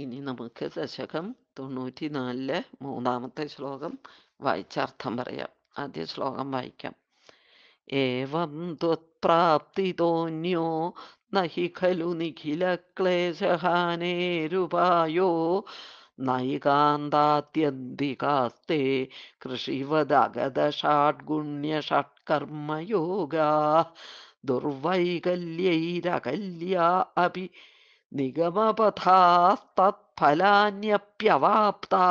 ഇനി നമുക്ക് ദശകം തൊണ്ണൂറ്റി നാലിലെ മൂന്നാമത്തെ ശ്ലോകം വായിച്ച അർത്ഥം പറയാം ആദ്യ ശ്ലോകം വായിക്കാം ഏവം ത്വത്പ്രാപ്തിതോന്യോ നഹി ഖലു നിഖില ക്ലേശഹാനേരുപായോ നൈകാന്താത്യന്തികാസ്തേ കൃഷിവദഗതഷാഡ്ഗുണ്യഷട്കർമ്മയോഗാ ദുർവൈകല്യൈരകല്യ അഭി നിഗമപഥാസ്തത്ഫലാന്യപ്യവാപ്താ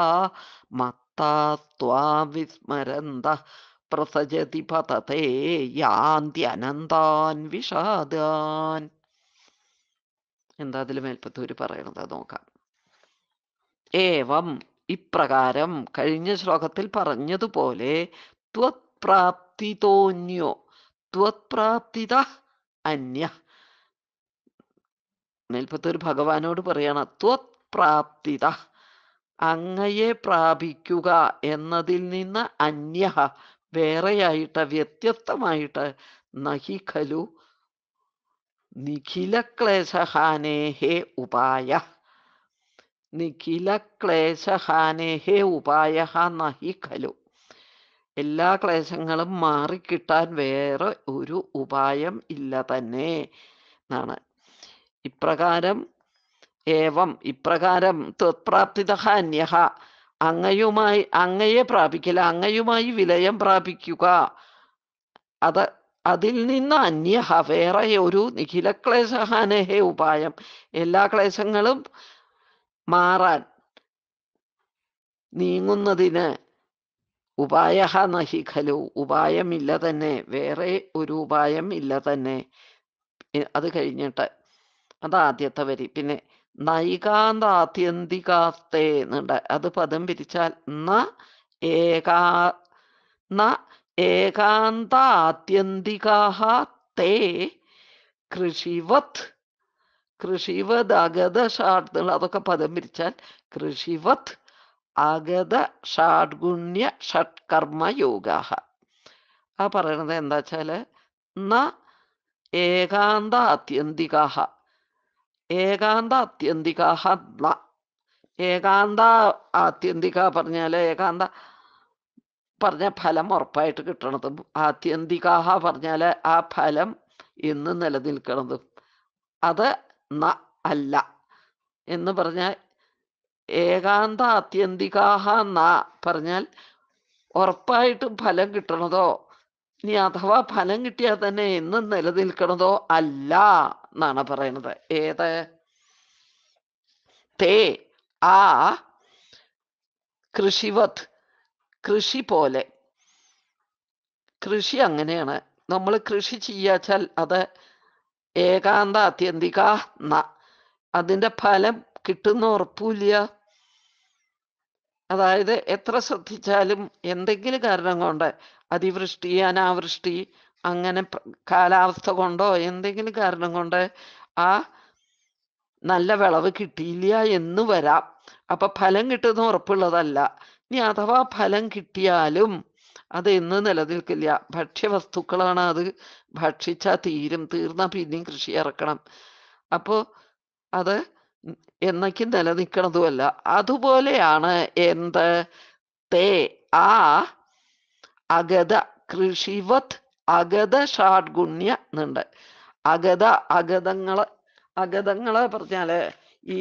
മത്താസ്ത്വാം വിസ്മരന്ത പ്രസജതി പതത്തെ യാന്ത്യനന്താൻ വിഷാദാൻ എന്താ അതിൽ മേൽപ്പത്തൂര് പറയണത് നോക്കാം ഏവം ഇപ്രകാരം കഴിഞ്ഞ ശ്ലോകത്തിൽ പറഞ്ഞതുപോലെ ത്വത്പ്രാപ്തിതോന്യോ ത്വത്പ്രാപ്തിത അന്യ നാൽപ്പത്തൊരു ഭഗവാനോട് പറയാണ് ത്വത് പ്രാപ്തിത അങ്ങയെ പ്രാപിക്കുക എന്നതിൽ നിന്ന് അന്യ വേറെയായിട്ട് വ്യത്യസ്തമായിട്ട് നഹി ഖലു നിഖിലക്ലേശഹാനേഹേ ഉപായ നിഖിലക്ലേശഹാനേഹേ ഉപായ നഹി ഖലു എല്ലാ ക്ലേശങ്ങളും മാറിക്കിട്ടാൻ വേറെ ഒരു ഉപായം ഇല്ല തന്നെ എന്നാണ് ഇപ്രകാരം ഏവം ഇപ്രകാരം ത്വത്പ്രാപ്തിത അന്യഹ അങ്ങയുമായി അങ്ങയെ പ്രാപിക്കല അങ്ങയുമായി വിലയം പ്രാപിക്കുക അത് അതിൽ നിന്ന് അന്യഹ വേറെ ഒരു നിഖില ക്ലേശഹാനഹേ ഉപായം എല്ലാ ക്ലേശങ്ങളും മാറാൻ നീങ്ങുന്നതിന് ഉപായ നഹി ഉപായമില്ല തന്നെ വേറെ ഒരു ഉപായം ഇല്ല തന്നെ അത് കഴിഞ്ഞിട്ട് അതാ ആദ്യത്തെ വരി പിന്നെ നൈകാന്താത്യന്തികാസ്തേ എന്നുണ്ട് അത് പദം പിരിച്ചാൽ ന ഏകാ ന ഏകാന്ത ആത്യന്തികാഹ കൃഷിവത് കൃഷിവത് അഗത ഷാഡ് അതൊക്കെ പദം പിരിച്ചാൽ കൃഷിവത് അഗത ഷാഡ്ഗുണ്യ ഷട്കർമ്മ യോഗാഹ ആ പറയണത് എന്താ വെച്ചാൽ ന ഏകാന്ത ആത്യന്തികാഹ ഏകാന്ത ആത്യന്തിക ഏകാന്ത ആത്യന്തിക പറഞ്ഞാൽ ഏകാന്ത പറഞ്ഞ ഫലം ഉറപ്പായിട്ട് കിട്ടണത് ആത്യന്തികാഹ പറഞ്ഞാൽ ആ ഫലം എന്ന് നിലനിൽക്കണത് അത് ന അല്ല എന്ന് പറഞ്ഞാൽ ഏകാന്ത ആത്യന്തികാഹ ന പറഞ്ഞാൽ ഉറപ്പായിട്ടും ഫലം കിട്ടണതോ ഇനി അഥവാ ഫലം കിട്ടിയാൽ തന്നെ എന്നും നിലനിൽക്കണതോ അല്ല എന്നാണ് പറയുന്നത് ഏത് തേ ആ കൃഷിവത് കൃഷി പോലെ കൃഷി അങ്ങനെയാണ് നമ്മൾ കൃഷി ചെയ്യാച്ചാൽ അത് ഏകാന്ത ആത്യന്തിക ന അതിൻ്റെ ഫലം കിട്ടുന്ന ഉറപ്പില്ല അതായത് എത്ര ശ്രദ്ധിച്ചാലും എന്തെങ്കിലും കാരണം കൊണ്ട് അതിവൃഷ്ടി അനാവൃഷ്ടി അങ്ങനെ കാലാവസ്ഥ കൊണ്ടോ എന്തെങ്കിലും കാരണം കൊണ്ട് ആ നല്ല വിളവ് കിട്ടിയില്ല എന്ന് വരാം അപ്പൊ ഫലം കിട്ടുന്ന ഉറപ്പുള്ളതല്ല ഇനി അഥവാ ഫലം കിട്ടിയാലും അത് എന്ന് നിലനിൽക്കില്ല ഭക്ഷ്യവസ്തുക്കളാണ് അത് ഭക്ഷിച്ചാൽ തീരും തീർന്ന പിന്നെയും കൃഷി ഇറക്കണം അപ്പോൾ അത് എന്നയ്ക്കും നിലനിൽക്കണതുമല്ല അതുപോലെയാണ് എന്ത് തേ ആ അഗത കൃഷിവത് അഗത ഷാഡ്ഗുണ്യ എന്നുണ്ട് അഗത അഗതങ്ങളെ അഗതങ്ങളെ പറഞ്ഞാല് ഈ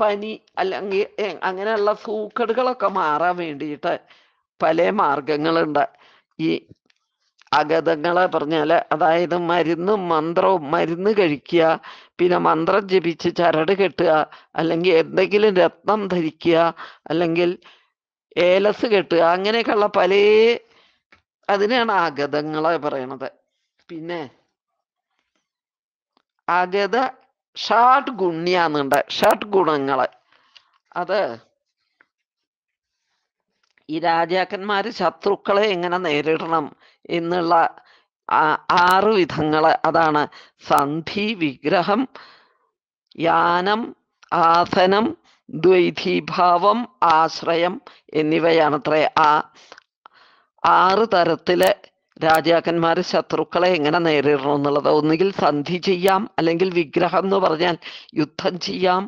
പനി അല്ലെങ്കിൽ അങ്ങനെയുള്ള സൂക്കടുകളൊക്കെ മാറാൻ വേണ്ടിയിട്ട് പല മാർഗങ്ങളുണ്ട് ഈ അഗതങ്ങളെ പറഞ്ഞാല് അതായത് മരുന്നും മന്ത്രവും മരുന്ന് കഴിക്കുക പിന്നെ മന്ത്രം ജപിച്ച് ചരട് കെട്ടുക അല്ലെങ്കിൽ എന്തെങ്കിലും രത്നം ധരിക്കുക അല്ലെങ്കിൽ ഏലസ് കെട്ടുക അങ്ങനെയൊക്കെയുള്ള പല അതിനെയാണ് ആഗതങ്ങളെ പറയണത് പിന്നെ അഗത ഷാട്ട് ഗുണ്യാന്നുണ്ട് ഷാട്ട് ഗുണങ്ങള് അത് ഈ രാജാക്കന്മാര് ശത്രുക്കളെ എങ്ങനെ നേരിടണം എന്നുള്ള ആറ് വിധങ്ങള് അതാണ് സന്ധി വിഗ്രഹം യാനം ആസനം ദ്വൈതീഭാവം ആശ്രയം എന്നിവയാണത്രേ ആ ആറ് തരത്തിലെ രാജാക്കന്മാർ ശത്രുക്കളെ എങ്ങനെ നേരിടണം എന്നുള്ളത് ഒന്നുകിൽ സന്ധി ചെയ്യാം അല്ലെങ്കിൽ വിഗ്രഹം എന്ന് പറഞ്ഞാൽ യുദ്ധം ചെയ്യാം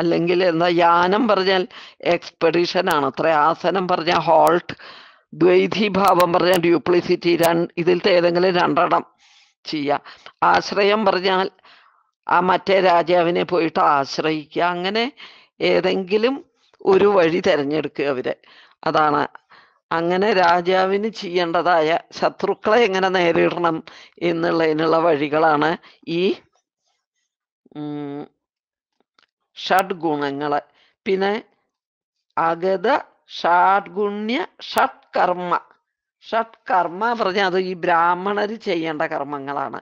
അല്ലെങ്കിൽ എന്താ യാനം പറഞ്ഞാൽ എക്സ്പെഡിഷൻ ആണ് അത്ര ആസനം പറഞ്ഞാൽ ഹോൾട്ട് ദ്വൈതീഭാവം പറഞ്ഞാൽ ഡ്യൂപ്ലിസിറ്റി രണ്ട് ഇതിലത്തെ ഏതെങ്കിലും രണ്ടെണ്ണം ചെയ്യാം ആശ്രയം പറഞ്ഞാൽ ആ മറ്റേ രാജാവിനെ പോയിട്ട് ആശ്രയിക്കുക അങ്ങനെ ഏതെങ്കിലും ഒരു വഴി തിരഞ്ഞെടുക്കുക അവരെ അതാണ് അങ്ങനെ രാജാവിന് ചെയ്യേണ്ടതായ ശത്രുക്കളെ എങ്ങനെ നേരിടണം എന്നുള്ളതിനുള്ള വഴികളാണ് ഈ ഷഡ്ഗുണങ്ങൾ പിന്നെ അഗത ഷാഡ്ഗുണ്യ ഷഡ് കർമ്മ പറഞ്ഞാൽ അത് ഈ ബ്രാഹ്മണർ ചെയ്യേണ്ട കർമ്മങ്ങളാണ്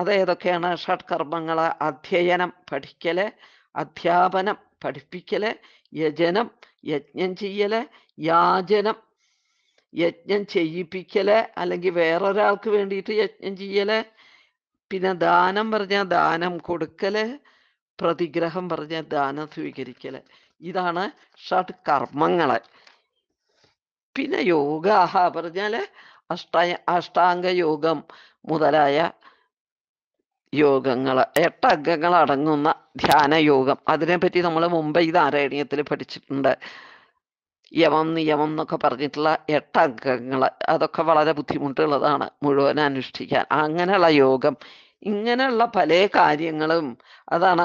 അതേതൊക്കെയാണ് ഷഡ് കർമ്മങ്ങൾ അധ്യയനം പഠിക്കല് അധ്യാപനം പഠിപ്പിക്കല് യജനം യജ്ഞം ചെയ്യല് യാചനം യജ്ഞം ചെയ്യിപ്പിക്കല് അല്ലെങ്കിൽ വേറൊരാൾക്ക് വേണ്ടിയിട്ട് യജ്ഞം ചെയ്യല് പിന്നെ ദാനം പറഞ്ഞാൽ ദാനം കൊടുക്കല് പ്രതിഗ്രഹം പറഞ്ഞാൽ ദാനം സ്വീകരിക്കല് ഇതാണ് ഷഡ് കർമ്മങ്ങള് പിന്നെ യോഗാഹ പറഞ്ഞാല് അഷ്ട അഷ്ടാംഗ യോഗം മുതലായ യോഗങ്ങൾ എട്ട് അംഗങ്ങൾ അടങ്ങുന്ന ധ്യാന യോഗം അതിനെപ്പറ്റി നമ്മൾ ഇത് ആരണ്യത്തിൽ പഠിച്ചിട്ടുണ്ട് യമം നിയമം എന്നൊക്കെ പറഞ്ഞിട്ടുള്ള എട്ട് അംഗങ്ങൾ അതൊക്കെ വളരെ ബുദ്ധിമുട്ടുള്ളതാണ് മുഴുവൻ അനുഷ്ഠിക്കാൻ അങ്ങനെയുള്ള യോഗം ഇങ്ങനെയുള്ള പല കാര്യങ്ങളും അതാണ്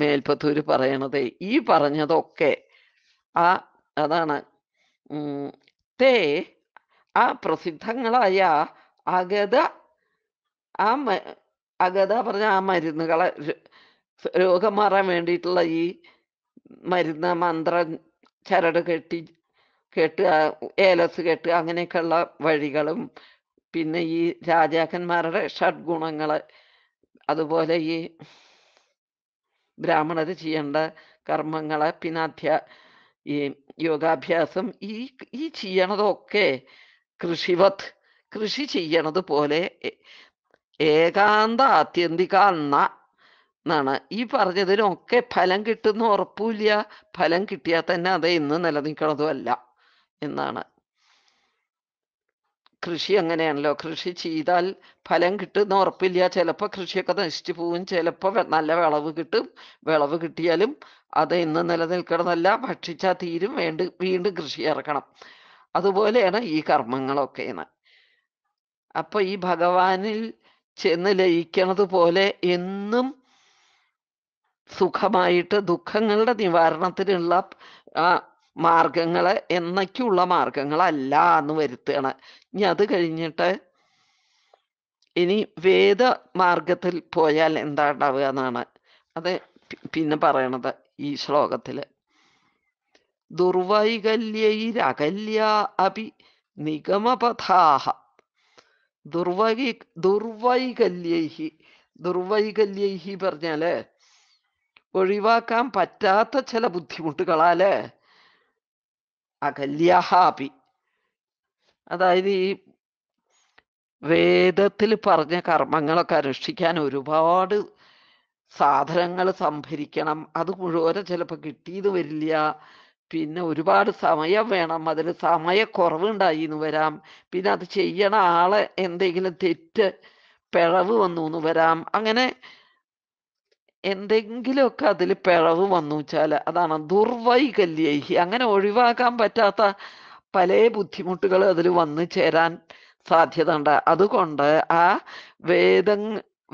മേൽപ്പത്തൂര് പറയണത് ഈ പറഞ്ഞതൊക്കെ ആ അതാണ് തേ ആ പ്രസിദ്ധങ്ങളായ അഗത ആ അഗത പറഞ്ഞ ആ മരുന്നുകളെ രോഗം മാറാൻ വേണ്ടിയിട്ടുള്ള ഈ മരുന്ന് മന്ത്രം ചരട് കെട്ടി കെട്ട് ഏലസ് കെട്ട് അങ്ങനെയൊക്കെയുള്ള വഴികളും പിന്നെ ഈ രാജാക്കന്മാരുടെ ഷഡ്ഗുണങ്ങൾ അതുപോലെ ഈ ബ്രാഹ്മണർ ചെയ്യേണ്ട കർമ്മങ്ങളെ പിന്നെ അധ്യാ ഈ യോഗാഭ്യാസം ഈ ഈ ചെയ്യണതൊക്കെ കൃഷിവത് കൃഷി ചെയ്യണത് പോലെ ഏകാന്ത ആത്യന്തിക എന്നാണ് ഈ പറഞ്ഞതിനൊക്കെ ഫലം കിട്ടുന്ന ഉറപ്പില്ല ഫലം കിട്ടിയാൽ തന്നെ അത് ഇന്ന് നിലനിൽക്കണതുമല്ല എന്നാണ് കൃഷി അങ്ങനെയാണല്ലോ കൃഷി ചെയ്താൽ ഫലം കിട്ടുന്ന ഉറപ്പില്ല ചിലപ്പോൾ കൃഷിയൊക്കെ നശിച്ചു പോവും ചിലപ്പോൾ നല്ല വിളവ് കിട്ടും വിളവ് കിട്ടിയാലും അത് ഇന്ന് നിലനിൽക്കണമെന്നല്ല ഭക്ഷിച്ചാൽ തീരും വേണ്ട വീണ്ടും കൃഷി ഇറക്കണം അതുപോലെയാണ് ഈ കർമ്മങ്ങളൊക്കെ എന്ന് അപ്പൊ ഈ ഭഗവാനിൽ ചെന്ന് ലയിക്കണത് പോലെ എന്നും സുഖമായിട്ട് ദുഃഖങ്ങളുടെ നിവാരണത്തിനുള്ള മാർഗങ്ങൾ എന്നൊക്കെയുള്ള മാർഗങ്ങളല്ല എന്ന് വരുത്തുകയാണ് ഇനി അത് കഴിഞ്ഞിട്ട് ഇനി വേദ മാർഗത്തിൽ പോയാൽ എന്താ ഉണ്ടാവുക എന്നാണ് അത് പിന്നെ പറയണത് ഈ ശ്ലോകത്തിൽ ദുർവൈകല്യൈരകല്യ അഭി നിഗമപഥാഹ ദുർവൈ ദുർവൈകല്യൈഹി ദുർവൈകല്യൈഹി പറഞ്ഞാല് ഒഴിവാക്കാൻ പറ്റാത്ത ചില ബുദ്ധിമുട്ടുകളാല് അകല്യാഹാപി അതായത് ഈ വേദത്തിൽ പറഞ്ഞ കർമ്മങ്ങളൊക്കെ അനുഷ്ഠിക്കാൻ ഒരുപാട് സാധനങ്ങൾ സംഭരിക്കണം അത് മുഴുവൻ ചിലപ്പോൾ കിട്ടിയെന്ന് വരില്ല പിന്നെ ഒരുപാട് സമയം വേണം അതിൽ സമയക്കുറവുണ്ടായി എന്ന് വരാം പിന്നെ അത് ചെയ്യണ ആളെ എന്തെങ്കിലും തെറ്റ് പിഴവ് വന്നു എന്ന് വരാം അങ്ങനെ എന്തെങ്കിലുമൊക്കെ അതിൽ പിഴവ് വന്നു വെച്ചാൽ അതാണ് ദുർവൈകല്യൈഹി അങ്ങനെ ഒഴിവാക്കാൻ പറ്റാത്ത പല ബുദ്ധിമുട്ടുകൾ അതിൽ വന്നു ചേരാൻ സാധ്യത ഉണ്ട് അതുകൊണ്ട് ആ വേദ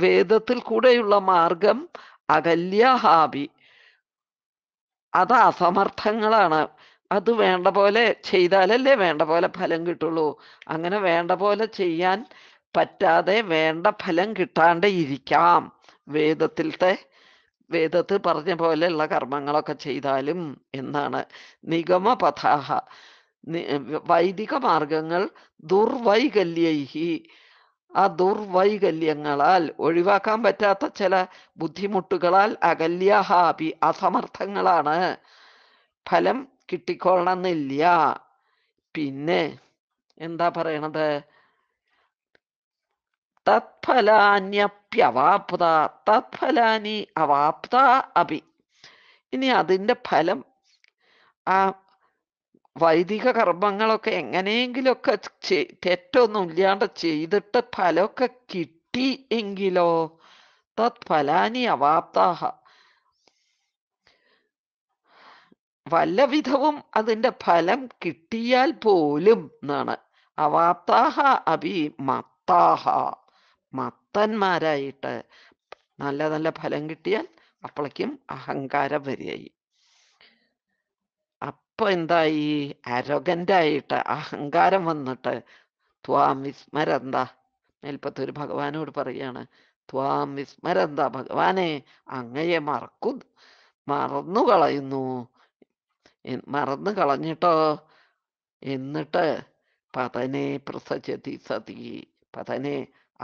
വേദത്തിൽ കൂടെയുള്ള മാർഗം അകല്യഹാബി അത് അസമർത്ഥങ്ങളാണ് അത് വേണ്ട പോലെ ചെയ്താലല്ലേ വേണ്ട പോലെ ഫലം കിട്ടുള്ളൂ അങ്ങനെ വേണ്ട പോലെ ചെയ്യാൻ പറ്റാതെ വേണ്ട ഫലം കിട്ടാണ്ട് ഇരിക്കാം വേദത്തിലത്തെ വേദത്തിൽ പറഞ്ഞ പോലെയുള്ള കർമ്മങ്ങളൊക്കെ ചെയ്താലും എന്നാണ് നിഗമപഥാഹ വൈദിക മാർഗങ്ങൾ ദുർവൈകല്യൈഹി ആ ദുർവൈകല്യങ്ങളാൽ ഒഴിവാക്കാൻ പറ്റാത്ത ചില ബുദ്ധിമുട്ടുകളാൽ അകല്യഹാപി അസമർത്ഥങ്ങളാണ് ഫലം കിട്ടിക്കൊള്ളണമെന്നില്ല പിന്നെ എന്താ പറയണത് തത്ഫലാന്യപ്യവാപ്ത തത്ഫലാനി അവാപ്ത അഭി ഇനി അതിൻ്റെ ഫലം ആ വൈദിക കർമ്മങ്ങളൊക്കെ എങ്ങനെയെങ്കിലുമൊക്കെ തെറ്റൊന്നും ഇല്ലാണ്ട് ചെയ്തിട്ട് ഫലമൊക്കെ കിട്ടി എങ്കിലോ തത്ഫലാനി അവാപ്താഹ വല്ല വിധവും അതിൻ്റെ ഫലം കിട്ടിയാൽ പോലും എന്നാണ് അവാപ്താഹ അഭി മത്താഹ മത്തന്മാരായിട്ട് നല്ല നല്ല ഫലം കിട്ടിയാൽ അപ്പോഴേക്കും അഹങ്കാരം വരികയായി അപ്പൊ എന്തായി അരോഗൻ്റായിട്ട് അഹങ്കാരം വന്നിട്ട് ത്വാം വിസ്മരന്ത മേൽപ്പത്തൊരു ഭഗവാനോട് പറയാണ് ത്വാം വിസ്മരന്ത ഭഗവാനെ അങ്ങയെ മറക്കു മറന്നു കളയുന്നു മറന്നു കളഞ്ഞിട്ടോ എന്നിട്ട് പതനെ പ്രസജതി സതി പതനെ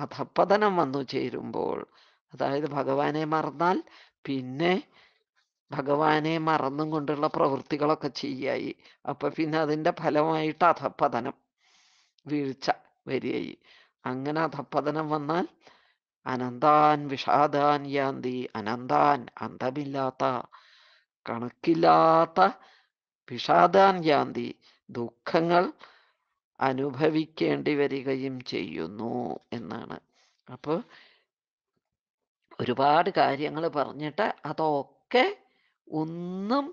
അധപ്പതനം വന്നു ചേരുമ്പോൾ അതായത് ഭഗവാനെ മറന്നാൽ പിന്നെ ഭഗവാനെ മറന്നും കൊണ്ടുള്ള പ്രവൃത്തികളൊക്കെ ചെയ്യായി അപ്പൊ പിന്നെ അതിൻ്റെ ഫലമായിട്ട് അധപ്പതനം വീഴ്ച വരികയായി അങ്ങനെ അധപ്പതനം വന്നാൽ അനന്താൻ വിഷാദാൻ യാന്തി അനന്താൻ അന്തമില്ലാത്ത കണക്കില്ലാത്ത വിഷാദാൻ യാന്തി ദുഃഖങ്ങൾ അനുഭവിക്കേണ്ടി വരികയും ചെയ്യുന്നു എന്നാണ് അപ്പോൾ ഒരുപാട് കാര്യങ്ങൾ പറഞ്ഞിട്ട് അതൊക്കെ ഒന്നും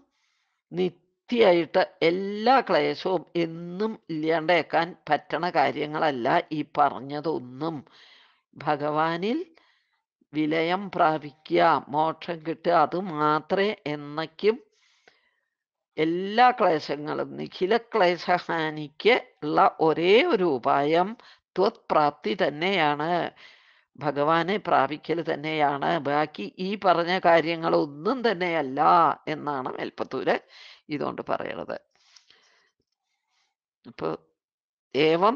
നിത്യായിട്ട് എല്ലാ ക്ലേശവും എന്നും ഇല്ലാണ്ടേക്കാൻ പറ്റണ കാര്യങ്ങളല്ല ഈ പറഞ്ഞതൊന്നും ഭഗവാനിൽ വിലയം പ്രാപിക്കുക മോക്ഷം കിട്ടുക അത് മാത്രമേ എന്നയ്ക്കും എല്ലാ ക്ലേശങ്ങളും നിഖില ക്ലേശഹാനിക്ക് ഉള്ള ഒരേ ഒരു ഉപായം ത്വത്പ്രാപ്തി തന്നെയാണ് ഭഗവാനെ പ്രാപിക്കൽ തന്നെയാണ് ബാക്കി ഈ പറഞ്ഞ കാര്യങ്ങളൊന്നും തന്നെയല്ല എന്നാണ് മേൽപ്പത്തൂര് ഇതുകൊണ്ട് പറയണത് അപ്പോൾ ഏവം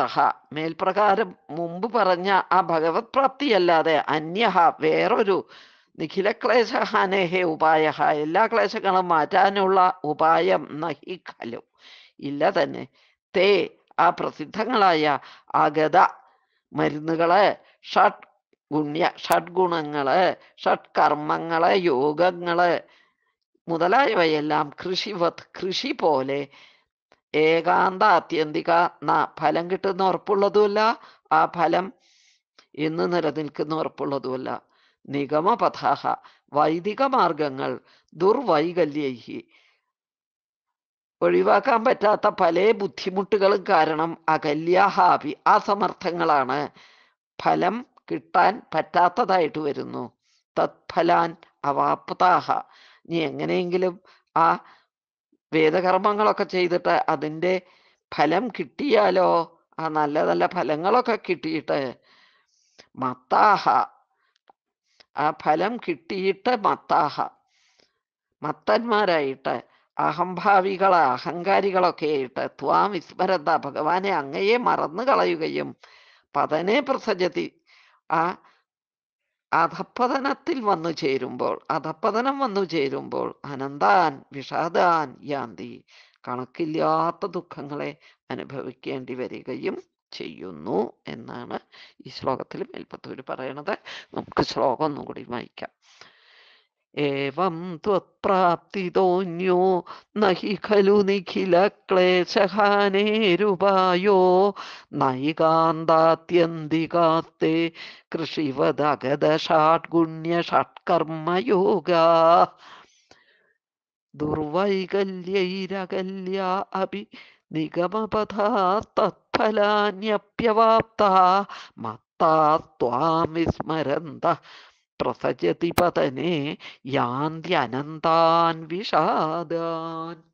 തഹ മേൽപ്രകാരം മുമ്പ് പറഞ്ഞ ആ ഭഗവത് പ്രാപ്തിയല്ലാതെ അന്യഹ വേറൊരു നിഖില ക്ലേശ ഉപായ എല്ലാ ക്ലേശങ്ങളും മാറ്റാനുള്ള ഉപായം നഹി ഖലു ഇല്ല തന്നെ തേ ആ പ്രസിദ്ധങ്ങളായ അഗത മരുന്നുകളെ ഷഡ് ഗുണ്യ ഗുണങ്ങള് ഷഡ് കർമ്മങ്ങള് യോഗങ്ങള് മുതലായവയെല്ലാം കൃഷിവത് കൃഷി പോലെ ഏകാന്ത ആത്യന്തിക ഫലം കിട്ടുന്ന ഉറപ്പുള്ളതുമല്ല ആ ഫലം എന്ന് നിലനിൽക്കുന്ന ഉറപ്പുള്ളതുമല്ല നിഗമപഥ മാർഗങ്ങൾ ദുർവൈകല്യൈഹി ഒഴിവാക്കാൻ പറ്റാത്ത പല ബുദ്ധിമുട്ടുകളും കാരണം അകല്യാഹാപി അസമർത്ഥങ്ങളാണ് ഫലം കിട്ടാൻ പറ്റാത്തതായിട്ട് വരുന്നു തത്ഫലാൻ അവാപ്താഹ നീ എങ്ങനെയെങ്കിലും ആ വേദകർമ്മങ്ങളൊക്കെ ചെയ്തിട്ട് അതിൻ്റെ ഫലം കിട്ടിയാലോ ആ നല്ല നല്ല ഫലങ്ങളൊക്കെ കിട്ടിയിട്ട് മത്താഹ ആ ഫലം കിട്ടിയിട്ട് മത്താഹ മത്തന്മാരായിട്ട് അഹംഭാവികളെ അഹങ്കാരികളൊക്കെ ആയിട്ട് ത്വാം വിസ്മരത ഭഗവാനെ അങ്ങയെ മറന്നു കളയുകയും പതനെ പ്രസജതി ആ അധപ്പതനത്തിൽ വന്നു ചേരുമ്പോൾ അധപ്പതനം വന്നു ചേരുമ്പോൾ അനന്താൻ വിഷാദാൻ യാന്തി കണക്കില്ലാത്ത ദുഃഖങ്ങളെ അനുഭവിക്കേണ്ടി വരികയും ചെയ്യുന്നു എന്നാണ് ഈ ശ്ലോകത്തിൽ മേൽപ്പത്തൂര് പറയണത് നമുക്ക് ശ്ലോകം ഒന്നും കൂടി വായിക്കാം ഏവം ത്വത്പ്രാപ്തിതോന്യോ നഹി ഖലു നിഖിലക്ലേശഹാനേരുപായോ നൈകാന്താത്യന്തികാത്തെ കൃഷിവദഗതഷാഡ്ഗുണ്യഷട്കർമ്മയോഗാ ദുർവൈകല്യൈരകല്യ അപി निगमपथा तत्फलान्यप्यवाप्ता मत्ता त्वां विस्मरन्तः प्रसजति पतने यान्त्यनन्तान् विषादान्